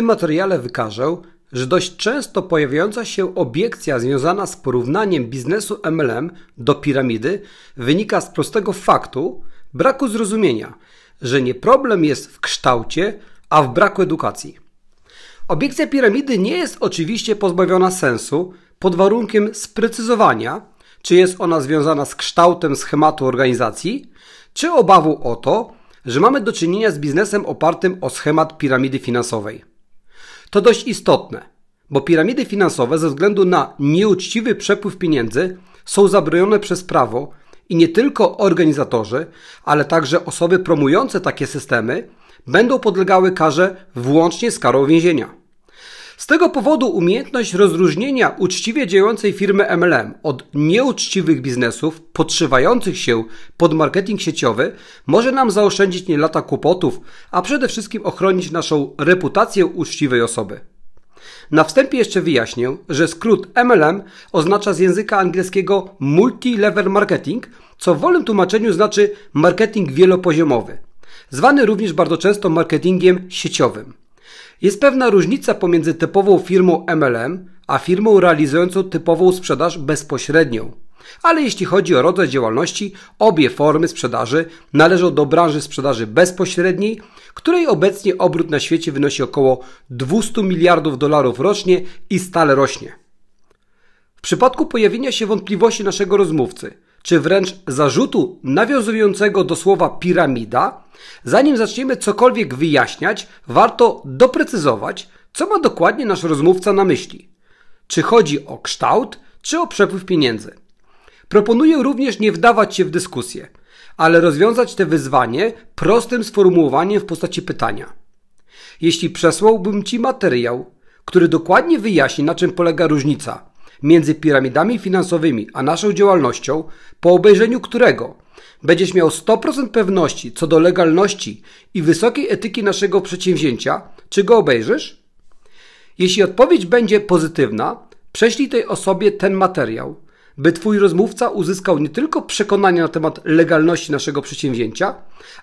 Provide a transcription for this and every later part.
tym materiale wykażę, że dość często pojawiająca się obiekcja związana z porównaniem biznesu MLM do piramidy wynika z prostego faktu braku zrozumienia, że nie problem jest w kształcie, a w braku edukacji. Obiekcja piramidy nie jest oczywiście pozbawiona sensu pod warunkiem sprecyzowania, czy jest ona związana z kształtem schematu organizacji, czy obawą o to, że mamy do czynienia z biznesem opartym o schemat piramidy finansowej. To dość istotne, bo piramidy finansowe ze względu na nieuczciwy przepływ pieniędzy są zabronione przez prawo i nie tylko organizatorzy, ale także osoby promujące takie systemy będą podlegały karze włącznie z karą więzienia. Z tego powodu umiejętność rozróżnienia uczciwie działającej firmy MLM od nieuczciwych biznesów podszywających się pod marketing sieciowy może nam zaoszczędzić nie lata kłopotów, a przede wszystkim ochronić naszą reputację uczciwej osoby. Na wstępie jeszcze wyjaśnię, że skrót MLM oznacza z języka angielskiego multi-level marketing, co w wolnym tłumaczeniu znaczy marketing wielopoziomowy, zwany również bardzo często marketingiem sieciowym. Jest pewna różnica pomiędzy typową firmą MLM, a firmą realizującą typową sprzedaż bezpośrednią. Ale jeśli chodzi o rodzaj działalności, obie formy sprzedaży należą do branży sprzedaży bezpośredniej, której obecnie obrót na świecie wynosi około 200 miliardów dolarów rocznie i stale rośnie. W przypadku pojawienia się wątpliwości naszego rozmówcy – czy wręcz zarzutu nawiązującego do słowa piramida, zanim zaczniemy cokolwiek wyjaśniać, warto doprecyzować, co ma dokładnie nasz rozmówca na myśli. Czy chodzi o kształt, czy o przepływ pieniędzy. Proponuję również nie wdawać się w dyskusję, ale rozwiązać te wyzwanie prostym sformułowaniem w postaci pytania. Jeśli przesłałbym Ci materiał, który dokładnie wyjaśni, na czym polega różnica między piramidami finansowymi a naszą działalnością, po obejrzeniu którego będziesz miał 100% pewności co do legalności i wysokiej etyki naszego przedsięwzięcia, czy go obejrzysz? Jeśli odpowiedź będzie pozytywna, prześlij tej osobie ten materiał, by Twój rozmówca uzyskał nie tylko przekonania na temat legalności naszego przedsięwzięcia,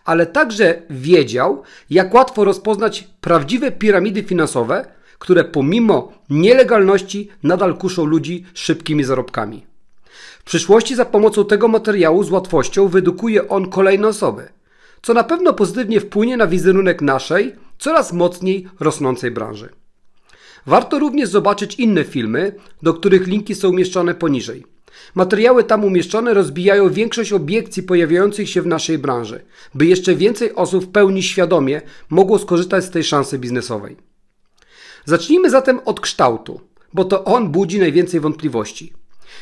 ale także wiedział, jak łatwo rozpoznać prawdziwe piramidy finansowe które pomimo nielegalności nadal kuszą ludzi szybkimi zarobkami. W przyszłości za pomocą tego materiału z łatwością wydukuje on kolejne osoby, co na pewno pozytywnie wpłynie na wizerunek naszej, coraz mocniej rosnącej branży. Warto również zobaczyć inne filmy, do których linki są umieszczone poniżej. Materiały tam umieszczone rozbijają większość obiekcji pojawiających się w naszej branży, by jeszcze więcej osób w pełni świadomie mogło skorzystać z tej szansy biznesowej. Zacznijmy zatem od kształtu, bo to on budzi najwięcej wątpliwości.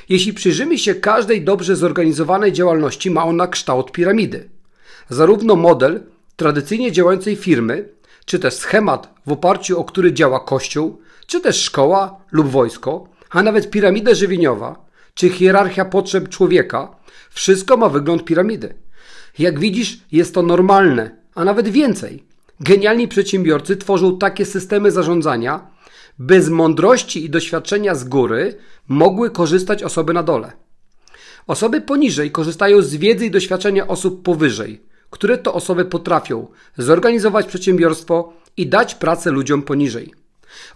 Jeśli przyjrzymy się każdej dobrze zorganizowanej działalności, ma ona kształt piramidy. Zarówno model tradycyjnie działającej firmy, czy też schemat, w oparciu o który działa kościół, czy też szkoła lub wojsko, a nawet piramida żywieniowa, czy hierarchia potrzeb człowieka, wszystko ma wygląd piramidy. Jak widzisz, jest to normalne, a nawet więcej. Genialni przedsiębiorcy tworzą takie systemy zarządzania, by z mądrości i doświadczenia z góry mogły korzystać osoby na dole. Osoby poniżej korzystają z wiedzy i doświadczenia osób powyżej, które to osoby potrafią zorganizować przedsiębiorstwo i dać pracę ludziom poniżej.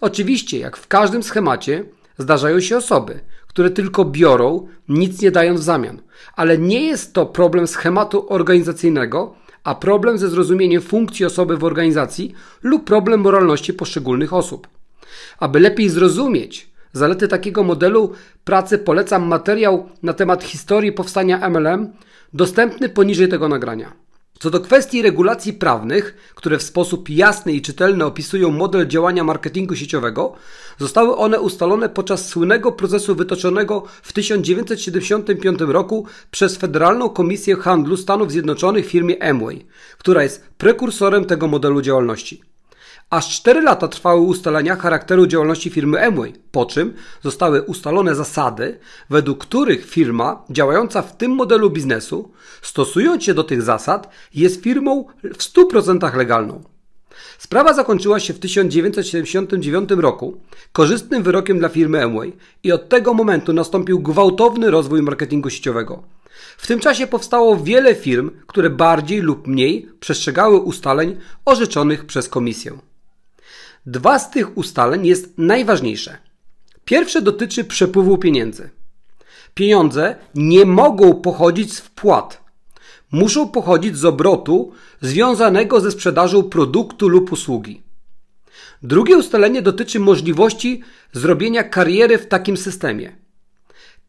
Oczywiście, jak w każdym schemacie, zdarzają się osoby, które tylko biorą, nic nie dając w zamian, ale nie jest to problem schematu organizacyjnego, a problem ze zrozumieniem funkcji osoby w organizacji lub problem moralności poszczególnych osób. Aby lepiej zrozumieć zalety takiego modelu pracy, polecam materiał na temat historii powstania MLM, dostępny poniżej tego nagrania. Co do kwestii regulacji prawnych, które w sposób jasny i czytelny opisują model działania marketingu sieciowego, zostały one ustalone podczas słynnego procesu wytoczonego w 1975 roku przez Federalną Komisję Handlu Stanów Zjednoczonych firmie Amway, która jest prekursorem tego modelu działalności. Aż 4 lata trwały ustalenia charakteru działalności firmy Amway, po czym zostały ustalone zasady, według których firma działająca w tym modelu biznesu, stosując się do tych zasad, jest firmą w 100% legalną. Sprawa zakończyła się w 1979 roku korzystnym wyrokiem dla firmy Amway i od tego momentu nastąpił gwałtowny rozwój marketingu sieciowego. W tym czasie powstało wiele firm, które bardziej lub mniej przestrzegały ustaleń orzeczonych przez komisję. Dwa z tych ustaleń jest najważniejsze. Pierwsze dotyczy przepływu pieniędzy. Pieniądze nie mogą pochodzić z wpłat. Muszą pochodzić z obrotu związanego ze sprzedażą produktu lub usługi. Drugie ustalenie dotyczy możliwości zrobienia kariery w takim systemie.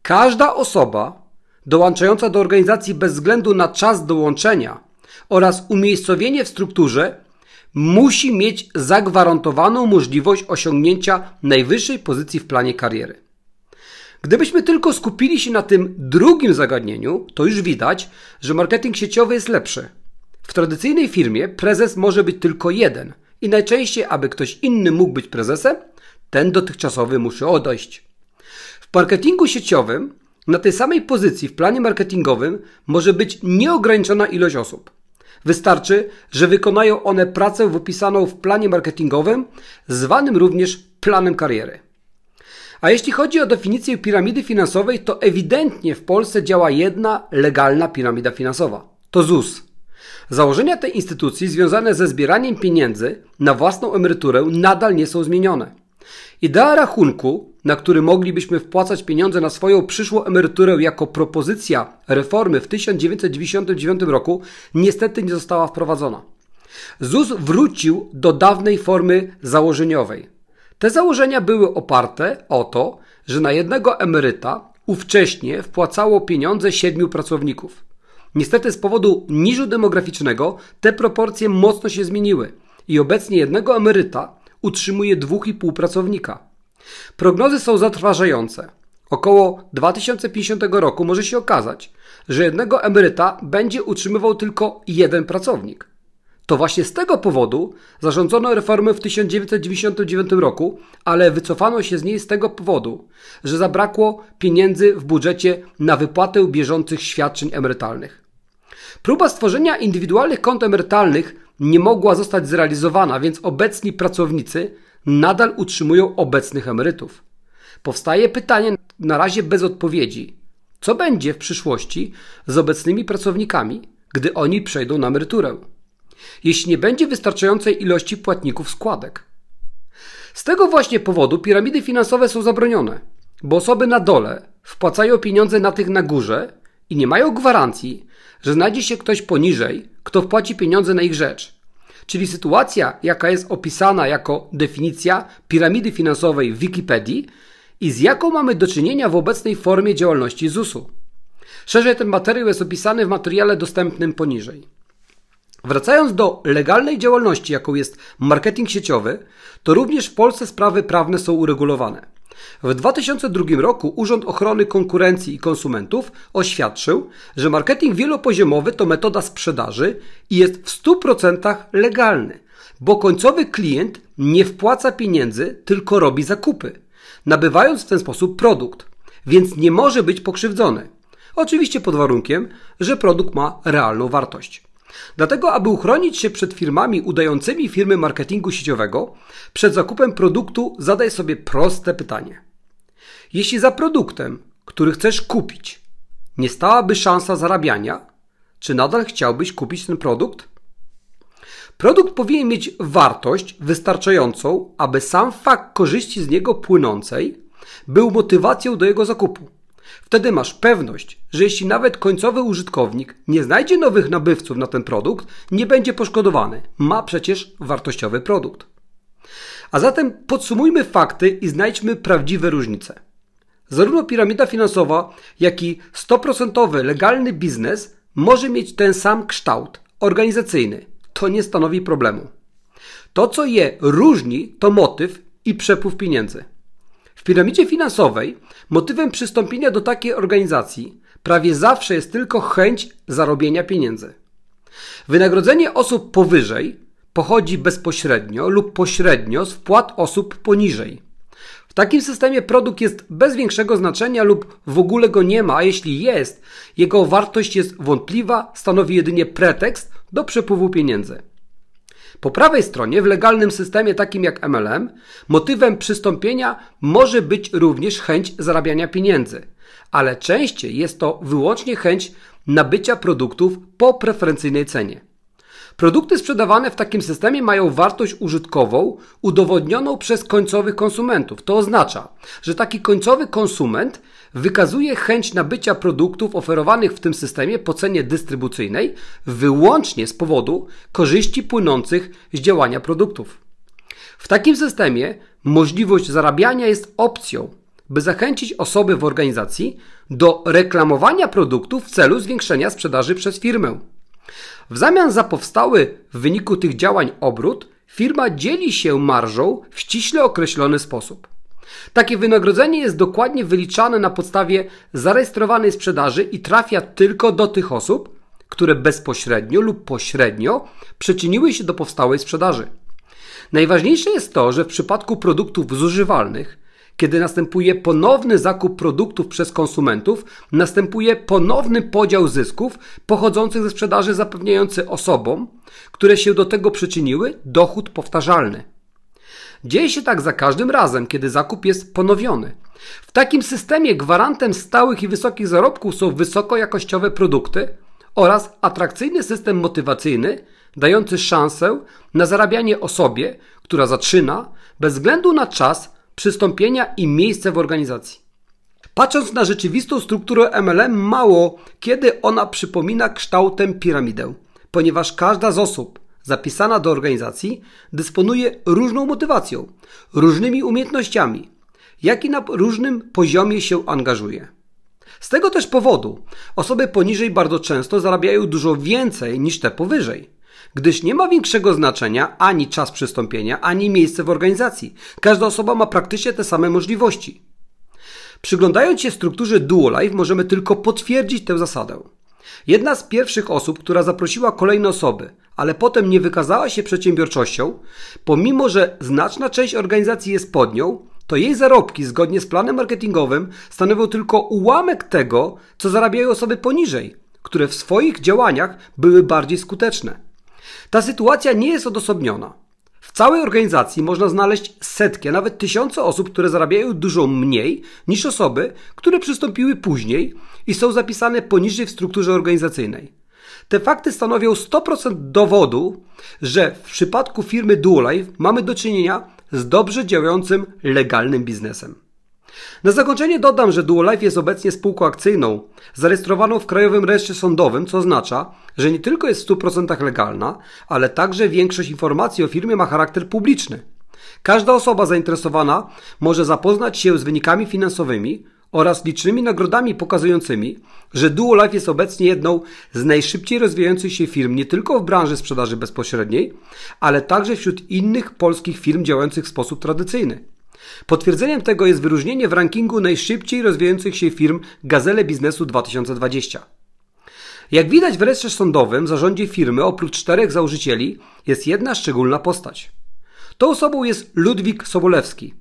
Każda osoba dołączająca do organizacji bez względu na czas dołączenia oraz umiejscowienie w strukturze musi mieć zagwarantowaną możliwość osiągnięcia najwyższej pozycji w planie kariery. Gdybyśmy tylko skupili się na tym drugim zagadnieniu, to już widać, że marketing sieciowy jest lepszy. W tradycyjnej firmie prezes może być tylko jeden i najczęściej, aby ktoś inny mógł być prezesem, ten dotychczasowy musi odejść. W marketingu sieciowym na tej samej pozycji w planie marketingowym może być nieograniczona ilość osób. Wystarczy, że wykonają one pracę wypisaną w planie marketingowym, zwanym również planem kariery. A jeśli chodzi o definicję piramidy finansowej, to ewidentnie w Polsce działa jedna legalna piramida finansowa to ZUS. Założenia tej instytucji związane ze zbieraniem pieniędzy na własną emeryturę nadal nie są zmienione idea rachunku, na który moglibyśmy wpłacać pieniądze na swoją przyszłą emeryturę jako propozycja reformy w 1999 roku, niestety nie została wprowadzona. ZUS wrócił do dawnej formy założeniowej. Te założenia były oparte o to, że na jednego emeryta ówcześnie wpłacało pieniądze siedmiu pracowników. Niestety z powodu niżu demograficznego te proporcje mocno się zmieniły i obecnie jednego emeryta utrzymuje dwóch i pół pracownika. Prognozy są zatrważające. Około 2050 roku może się okazać, że jednego emeryta będzie utrzymywał tylko jeden pracownik. To właśnie z tego powodu zarządzono reformy w 1999 roku, ale wycofano się z niej z tego powodu, że zabrakło pieniędzy w budżecie na wypłatę bieżących świadczeń emerytalnych. Próba stworzenia indywidualnych kont emerytalnych nie mogła zostać zrealizowana, więc obecni pracownicy nadal utrzymują obecnych emerytów. Powstaje pytanie, na razie bez odpowiedzi: co będzie w przyszłości z obecnymi pracownikami, gdy oni przejdą na emeryturę? Jeśli nie będzie wystarczającej ilości płatników składek. Z tego właśnie powodu piramidy finansowe są zabronione, bo osoby na dole wpłacają pieniądze na tych na górze i nie mają gwarancji, że znajdzie się ktoś poniżej, kto wpłaci pieniądze na ich rzecz. Czyli sytuacja, jaka jest opisana jako definicja piramidy finansowej w Wikipedii i z jaką mamy do czynienia w obecnej formie działalności ZUS-u. Szerzej ten materiał jest opisany w materiale dostępnym poniżej. Wracając do legalnej działalności, jaką jest marketing sieciowy, to również w Polsce sprawy prawne są uregulowane. W 2002 roku Urząd Ochrony Konkurencji i Konsumentów oświadczył, że marketing wielopoziomowy to metoda sprzedaży i jest w 100% legalny, bo końcowy klient nie wpłaca pieniędzy, tylko robi zakupy, nabywając w ten sposób produkt, więc nie może być pokrzywdzony. Oczywiście pod warunkiem, że produkt ma realną wartość. Dlatego, aby uchronić się przed firmami udającymi firmy marketingu sieciowego, przed zakupem produktu zadaj sobie proste pytanie. Jeśli za produktem, który chcesz kupić, nie stałaby szansa zarabiania, czy nadal chciałbyś kupić ten produkt? Produkt powinien mieć wartość wystarczającą, aby sam fakt korzyści z niego płynącej był motywacją do jego zakupu. Wtedy masz pewność, że jeśli nawet końcowy użytkownik nie znajdzie nowych nabywców na ten produkt, nie będzie poszkodowany. Ma przecież wartościowy produkt. A zatem podsumujmy fakty i znajdźmy prawdziwe różnice. Zarówno piramida finansowa, jak i 100% legalny biznes może mieć ten sam kształt organizacyjny. To nie stanowi problemu. To, co je różni, to motyw i przepływ pieniędzy. W piramidzie finansowej motywem przystąpienia do takiej organizacji prawie zawsze jest tylko chęć zarobienia pieniędzy. Wynagrodzenie osób powyżej pochodzi bezpośrednio lub pośrednio z wpłat osób poniżej. W takim systemie produkt jest bez większego znaczenia lub w ogóle go nie ma, a jeśli jest, jego wartość jest wątpliwa, stanowi jedynie pretekst do przepływu pieniędzy. Po prawej stronie, w legalnym systemie takim jak MLM, motywem przystąpienia może być również chęć zarabiania pieniędzy, ale częściej jest to wyłącznie chęć nabycia produktów po preferencyjnej cenie. Produkty sprzedawane w takim systemie mają wartość użytkową udowodnioną przez końcowych konsumentów. To oznacza, że taki końcowy konsument wykazuje chęć nabycia produktów oferowanych w tym systemie po cenie dystrybucyjnej wyłącznie z powodu korzyści płynących z działania produktów. W takim systemie możliwość zarabiania jest opcją, by zachęcić osoby w organizacji do reklamowania produktów w celu zwiększenia sprzedaży przez firmę. W zamian za powstały w wyniku tych działań obrót, firma dzieli się marżą w ściśle określony sposób. Takie wynagrodzenie jest dokładnie wyliczane na podstawie zarejestrowanej sprzedaży i trafia tylko do tych osób, które bezpośrednio lub pośrednio przyczyniły się do powstałej sprzedaży. Najważniejsze jest to, że w przypadku produktów zużywalnych, kiedy następuje ponowny zakup produktów przez konsumentów, następuje ponowny podział zysków pochodzących ze sprzedaży, zapewniający osobom, które się do tego przyczyniły, dochód powtarzalny. Dzieje się tak za każdym razem, kiedy zakup jest ponowiony. W takim systemie gwarantem stałych i wysokich zarobków są wysokojakościowe produkty oraz atrakcyjny system motywacyjny, dający szansę na zarabianie osobie, która zaczyna, bez względu na czas przystąpienia i miejsce w organizacji. Patrząc na rzeczywistą strukturę MLM, mało kiedy ona przypomina kształtem piramidę, ponieważ każda z osób, zapisana do organizacji dysponuje różną motywacją, różnymi umiejętnościami, jak i na różnym poziomie się angażuje. Z tego też powodu osoby poniżej bardzo często zarabiają dużo więcej niż te powyżej, gdyż nie ma większego znaczenia ani czas przystąpienia, ani miejsce w organizacji. Każda osoba ma praktycznie te same możliwości. Przyglądając się strukturze DuoLife możemy tylko potwierdzić tę zasadę. Jedna z pierwszych osób, która zaprosiła kolejne osoby, ale potem nie wykazała się przedsiębiorczością, pomimo że znaczna część organizacji jest pod nią, to jej zarobki zgodnie z planem marketingowym stanowią tylko ułamek tego, co zarabiają osoby poniżej, które w swoich działaniach były bardziej skuteczne. Ta sytuacja nie jest odosobniona. W całej organizacji można znaleźć setki, a nawet tysiące osób, które zarabiają dużo mniej niż osoby, które przystąpiły później i są zapisane poniżej w strukturze organizacyjnej. Te fakty stanowią 100% dowodu, że w przypadku firmy DuoLife mamy do czynienia z dobrze działającym legalnym biznesem. Na zakończenie dodam, że DuoLife jest obecnie spółką akcyjną, zarejestrowaną w Krajowym Rejestrze Sądowym, co oznacza, że nie tylko jest w 100% legalna, ale także większość informacji o firmie ma charakter publiczny. Każda osoba zainteresowana może zapoznać się z wynikami finansowymi oraz licznymi nagrodami pokazującymi, że DuoLife jest obecnie jedną z najszybciej rozwijających się firm nie tylko w branży sprzedaży bezpośredniej, ale także wśród innych polskich firm działających w sposób tradycyjny. Potwierdzeniem tego jest wyróżnienie w rankingu najszybciej rozwijających się firm Gazele Biznesu 2020. Jak widać w rejestrze sądowym zarządzie firmy oprócz czterech założycieli jest jedna szczególna postać. Tą osobą jest Ludwik Sobolewski.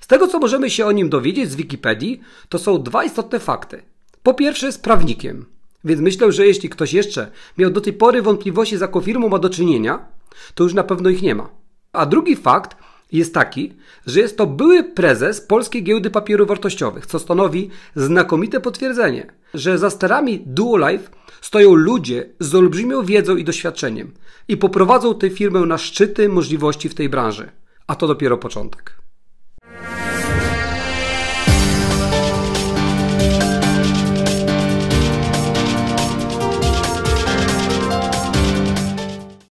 Z tego co możemy się o nim dowiedzieć z Wikipedii, to są dwa istotne fakty. Po pierwsze jest prawnikiem, więc myślę, że jeśli ktoś jeszcze miał do tej pory wątpliwości z jaką firmą ma do czynienia, to już na pewno ich nie ma. A drugi fakt jest taki, że jest to były prezes Polskiej Giełdy Papierów Wartościowych, co stanowi znakomite potwierdzenie, że za sterami DuoLife stoją ludzie z olbrzymią wiedzą i doświadczeniem i poprowadzą tę firmę na szczyty możliwości w tej branży. A to dopiero początek.